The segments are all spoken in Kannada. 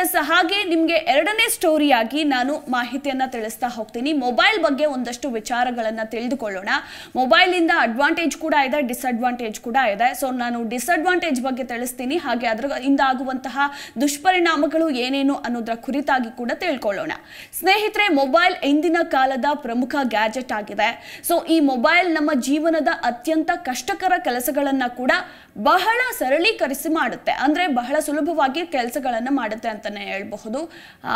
ಎಸ್ ಹಾಗೆ ನಿಮಗೆ ಎರಡನೇ ಸ್ಟೋರಿಯಾಗಿ ನಾನು ಮಾಹಿತಿಯನ್ನು ತಿಳಿಸ್ತಾ ಹೋಗ್ತೀನಿ ಮೊಬೈಲ್ ಬಗ್ಗೆ ಒಂದಷ್ಟು ವಿಚಾರಗಳನ್ನು ತಿಳಿದುಕೊಳ್ಳೋಣ ಮೊಬೈಲಿಂದ ಅಡ್ವಾಂಟೇಜ್ ಕೂಡ ಇದೆ ಡಿಸ್ಅಡ್ವಾಂಟೇಜ್ ಕೂಡ ಇದೆ ಸೊ ನಾನು ಡಿಸ್ಅಡ್ವಾಂಟೇಜ್ ಬಗ್ಗೆ ತಿಳಿಸ್ತೀನಿ ಹಾಗೆ ಇಂದ ಆಗುವಂತಹ ದುಷ್ಪರಿಣಾಮಗಳು ಏನೇನು ಅನ್ನೋದರ ಕುರಿತಾಗಿ ಕೂಡ ತಿಳ್ಕೊಳ್ಳೋಣ ಸ್ನೇಹಿತರೆ ಮೊಬೈಲ್ ಇಂದಿನ ಕಾಲದ ಪ್ರಮುಖ ಗ್ಯಾಜೆಟ್ ಆಗಿದೆ ಸೊ ಈ ಮೊಬೈಲ್ ನಮ್ಮ ಜೀವನದ ಅತ್ಯಂತ ಕಷ್ಟಕರ ಕೆಲಸಗಳನ್ನು ಕೂಡ ಬಹಳ ಸರಳೀಕರಿಸಿ ಮಾಡುತ್ತೆ ಅಂದರೆ ಬಹಳ ಸುಲಭವಾಗಿ ಕೆಲಸಗಳನ್ನು ಮಾಡುತ್ತೆ ಅಂತ ಅಂತಲೇ ಹೇಳಬಹುದು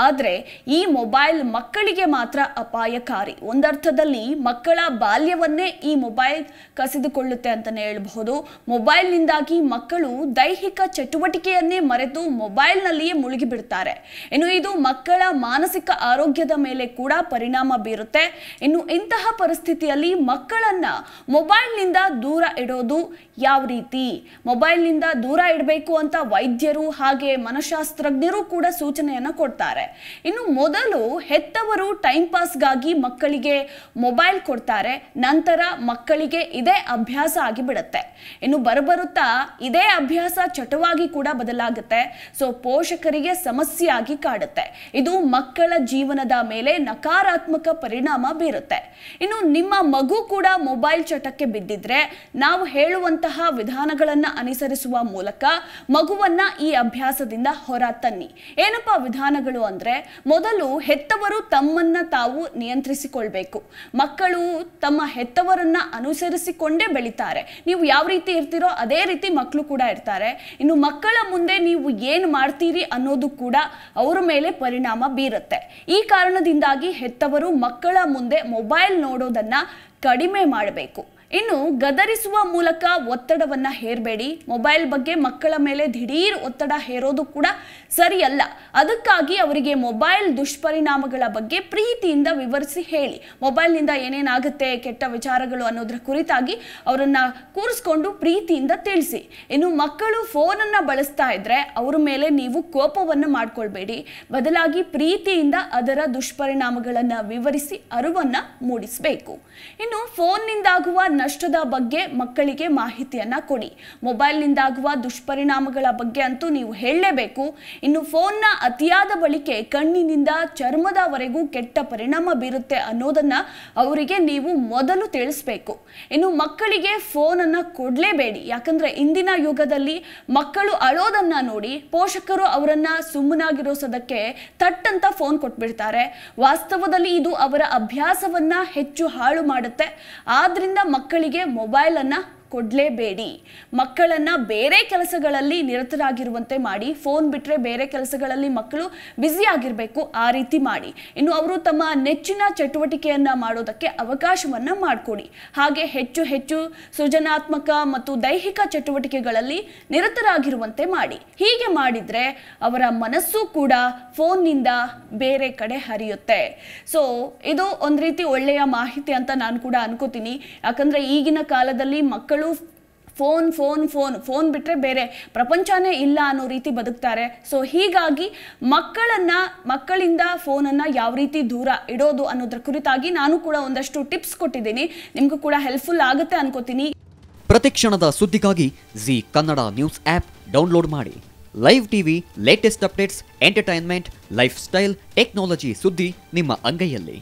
ಆದರೆ ಈ ಮೊಬೈಲ್ ಮಕ್ಕಳಿಗೆ ಮಾತ್ರ ಅಪಾಯಕಾರಿ ಒಂದರ್ಥದಲ್ಲಿ ಮಕ್ಕಳ ಬಾಲ್ಯವನ್ನೇ ಈ ಮೊಬೈಲ್ ಕಸಿದುಕೊಳ್ಳುತ್ತೆ ಅಂತಲೇ ಹೇಳಬಹುದು ಮೊಬೈಲ್ನಿಂದಾಗಿ ಮಕ್ಕಳು ದೈಹಿಕ ಚಟುವಟಿಕೆಯನ್ನೇ ಮರೆತು ಮೊಬೈಲ್ನಲ್ಲಿಯೇ ನಲ್ಲಿಯೇ ಮುಳುಗಿಬಿಡ್ತಾರೆ ಇನ್ನು ಇದು ಮಕ್ಕಳ ಮಾನಸಿಕ ಆರೋಗ್ಯದ ಮೇಲೆ ಕೂಡ ಪರಿಣಾಮ ಬೀರುತ್ತೆ ಇನ್ನು ಇಂತಹ ಪರಿಸ್ಥಿತಿಯಲ್ಲಿ ಮಕ್ಕಳನ್ನ ಮೊಬೈಲ್ನಿಂದ ದೂರ ಇಡೋದು ಯಾವ ರೀತಿ ಮೊಬೈಲ್ ನಿಂದ ದೂರ ಇಡಬೇಕು ಅಂತ ವೈದ್ಯರು ಹಾಗೆ ಮನಶಾಸ್ತ್ರಜ್ಞರು ಕೂಡ ಕೂಡ ಸೂಚನೆಯನ್ನು ಕೊಡ್ತಾರೆ ಇನ್ನು ಮೊದಲು ಹೆತ್ತವರು ಟೈಮ್ ಪಾಸ್ಗಾಗಿ ಮಕ್ಕಳಿಗೆ ಮೊಬೈಲ್ ಕೊಡ್ತಾರೆ ನಂತರ ಮಕ್ಕಳಿಗೆ ಇದೇ ಅಭ್ಯಾಸ ಆಗಿಬಿಡುತ್ತೆ ಇನ್ನು ಬರಬರುತ್ತಾ ಇದೇ ಅಭ್ಯಾಸ ಚಟವಾಗಿ ಕೂಡ ಬದಲಾಗುತ್ತೆ ಸೊ ಪೋಷಕರಿಗೆ ಸಮಸ್ಯೆಯಾಗಿ ಕಾಡುತ್ತೆ ಇದು ಮಕ್ಕಳ ಜೀವನದ ಮೇಲೆ ನಕಾರಾತ್ಮಕ ಪರಿಣಾಮ ಬೀರುತ್ತೆ ಇನ್ನು ನಿಮ್ಮ ಮಗು ಕೂಡ ಮೊಬೈಲ್ ಚಟಕ್ಕೆ ಬಿದ್ದಿದ್ರೆ ನಾವು ಹೇಳುವಂತಹ ವಿಧಾನಗಳನ್ನು ಅನುಸರಿಸುವ ಮೂಲಕ ಮಗುವನ್ನ ಈ ಅಭ್ಯಾಸದಿಂದ ಹೊರ ತನ್ನಿ ಏನಪ್ಪ ವಿಧಾನಗಳು ಅಂದರೆ ಮೊದಲು ಹೆತ್ತವರು ತಮ್ಮನ್ನ ತಾವು ನಿಯಂತ್ರಿಸಿಕೊಳ್ಬೇಕು ಮಕ್ಕಳು ತಮ್ಮ ಹೆತ್ತವರನ್ನ ಅನುಸರಿಸಿಕೊಂಡೇ ಬೆಳಿತಾರೆ ನೀವು ಯಾವ ರೀತಿ ಇರ್ತೀರೋ ಅದೇ ರೀತಿ ಮಕ್ಕಳು ಕೂಡ ಇರ್ತಾರೆ ಇನ್ನು ಮಕ್ಕಳ ಮುಂದೆ ನೀವು ಏನು ಮಾಡ್ತೀರಿ ಅನ್ನೋದು ಕೂಡ ಅವರ ಮೇಲೆ ಪರಿಣಾಮ ಬೀರುತ್ತೆ ಈ ಕಾರಣದಿಂದಾಗಿ ಹೆತ್ತವರು ಮಕ್ಕಳ ಮುಂದೆ ಮೊಬೈಲ್ ನೋಡೋದನ್ನು ಕಡಿಮೆ ಮಾಡಬೇಕು ಇನ್ನು ಗದರಿಸುವ ಮೂಲಕ ಒತ್ತಡವನ್ನು ಹೇರಬೇಡಿ ಮೊಬೈಲ್ ಬಗ್ಗೆ ಮಕ್ಕಳ ಮೇಲೆ ದಿಢೀರ್ ಒತ್ತಡ ಹೇರೋದು ಕೂಡ ಸರಿಯಲ್ಲ ಅದಕ್ಕಾಗಿ ಅವರಿಗೆ ಮೊಬೈಲ್ ದುಷ್ಪರಿಣಾಮಗಳ ಬಗ್ಗೆ ಪ್ರೀತಿಯಿಂದ ವಿವರಿಸಿ ಹೇಳಿ ಮೊಬೈಲ್ನಿಂದ ಏನೇನಾಗುತ್ತೆ ಕೆಟ್ಟ ವಿಚಾರಗಳು ಅನ್ನೋದ್ರ ಕುರಿತಾಗಿ ಅವರನ್ನು ಕೂರಿಸ್ಕೊಂಡು ಪ್ರೀತಿಯಿಂದ ತಿಳಿಸಿ ಇನ್ನು ಮಕ್ಕಳು ಫೋನನ್ನು ಬಳಸ್ತಾ ಇದ್ರೆ ಅವರ ಮೇಲೆ ನೀವು ಕೋಪವನ್ನು ಮಾಡಿಕೊಳ್ಬೇಡಿ ಬದಲಾಗಿ ಪ್ರೀತಿಯಿಂದ ಅದರ ದುಷ್ಪರಿಣಾಮಗಳನ್ನು ವಿವರಿಸಿ ಅರಿವನ್ನು ಮೂಡಿಸಬೇಕು ಇನ್ನು ಫೋನ್ನಿಂದಾಗುವ ನಷ್ಟದ ಬಗ್ಗೆ ಮಕ್ಕಳಿಗೆ ಮಾಹಿತಿಯನ್ನ ಕೊಡಿ ಮೊಬೈಲ್ನಿಂದಾಗುವ ದುಷ್ಪರಿಣಾಮಗಳ ಬಗ್ಗೆ ಅಂತೂ ನೀವು ಹೇಳಲೇಬೇಕು ಇನ್ನು ಫೋನ್ನ ಅತಿಯಾದ ಬಳಿಕೆ ಕಣ್ಣಿನಿಂದ ಚರ್ಮದವರೆಗೂ ಕೆಟ್ಟ ಪರಿಣಾಮ ಬೀರುತ್ತೆ ಅನ್ನೋದನ್ನ ಅವರಿಗೆ ನೀವು ಮೊದಲು ತಿಳಿಸ್ಬೇಕು ಇನ್ನು ಮಕ್ಕಳಿಗೆ ಫೋನನ್ನು ಕೊಡಲೇಬೇಡಿ ಯಾಕಂದರೆ ಇಂದಿನ ಯುಗದಲ್ಲಿ ಮಕ್ಕಳು ಅಳೋದನ್ನ ನೋಡಿ ಪೋಷಕರು ಅವರನ್ನು ಸುಮ್ಮನಾಗಿರೋಸೋದಕ್ಕೆ ತಟ್ಟಂತ ಫೋನ್ ಕೊಟ್ಬಿಡ್ತಾರೆ ವಾಸ್ತವದಲ್ಲಿ ಇದು ಅವರ ಅಭ್ಯಾಸವನ್ನು ಹೆಚ್ಚು ಹಾಳು ಮಾಡುತ್ತೆ ಆದ್ದರಿಂದ ಮಕ್ಕಳಿಗೆ ಮೊಬೈಲನ್ನು ಕೊಡಲೇಬೇಡಿ ಮಕ್ಕಳನ್ನು ಬೇರೆ ಕೆಲಸಗಳಲ್ಲಿ ನಿರತರಾಗಿರುವಂತೆ ಮಾಡಿ ಫೋನ್ ಬಿಟ್ಟರೆ ಬೇರೆ ಕೆಲಸಗಳಲ್ಲಿ ಮಕ್ಕಳು ಬ್ಯುಸಿ ಆಗಿರಬೇಕು ಆ ರೀತಿ ಮಾಡಿ ಇನ್ನು ಅವರು ತಮ್ಮ ನೆಚ್ಚಿನ ಚಟುವಟಿಕೆಯನ್ನು ಮಾಡೋದಕ್ಕೆ ಅವಕಾಶವನ್ನು ಮಾಡಿಕೊಡಿ ಹಾಗೆ ಹೆಚ್ಚು ಹೆಚ್ಚು ಸೃಜನಾತ್ಮಕ ಮತ್ತು ದೈಹಿಕ ಚಟುವಟಿಕೆಗಳಲ್ಲಿ ನಿರತರಾಗಿರುವಂತೆ ಮಾಡಿ ಹೀಗೆ ಮಾಡಿದರೆ ಅವರ ಮನಸ್ಸು ಕೂಡ ಫೋನ್ನಿಂದ ಬೇರೆ ಕಡೆ ಹರಿಯುತ್ತೆ ಸೊ ಇದು ಒಂದು ರೀತಿ ಒಳ್ಳೆಯ ಮಾಹಿತಿ ಅಂತ ನಾನು ಕೂಡ ಅನ್ಕೋತೀನಿ ಯಾಕಂದರೆ ಈಗಿನ ಕಾಲದಲ್ಲಿ ಮಕ್ಕಳು ಫೋನ್ ಫೋನ್ ಫೋನ್ ಫೋನ್ ಬಿಟ್ಟರೆ ಬೇರೆ ಪ್ರಪಂಚನೇ ಇಲ್ಲ ಅನ್ನೋ ರೀತಿ ಬದುಕ್ತಾರೆ ಸೊ ಹೀಗಾಗಿ ಮಕ್ಕಳನ್ನು ಮಕ್ಕಳಿಂದ ಫೋನನ್ನು ಯಾವ ರೀತಿ ದೂರ ಇಡೋದು ಅನ್ನೋದ್ರ ಕುರಿತಾಗಿ ನಾನು ಕೂಡ ಒಂದಷ್ಟು ಟಿಪ್ಸ್ ಕೊಟ್ಟಿದ್ದೀನಿ ನಿಮಗೂ ಕೂಡ ಹೆಲ್ಪ್ಫುಲ್ ಆಗುತ್ತೆ ಅನ್ಕೋತೀನಿ ಪ್ರತಿ ಕ್ಷಣದ ಸುದ್ದಿಗಾಗಿ Zee Kannada news app download ಮಾಡಿ live TV latest updates entertainment lifestyle technology ಸುದ್ದಿ ನಿಮ್ಮ ಅಂಗೈಯಲ್ಲಿ